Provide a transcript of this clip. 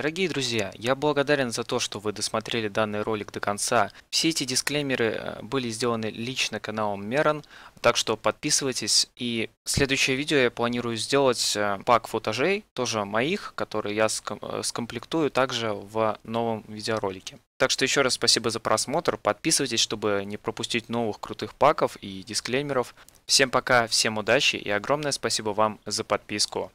Дорогие друзья, я благодарен за то, что вы досмотрели данный ролик до конца. Все эти дисклеймеры э, были сделаны лично каналом Мерон, так что подписывайтесь. И следующее видео я планирую сделать э, пак футажей, тоже моих, которые я э, скомплектую также в новом видеоролике. Так что еще раз спасибо за просмотр, подписывайтесь, чтобы не пропустить новых крутых паков и дисклеймеров. Всем пока, всем удачи и огромное спасибо вам за подписку.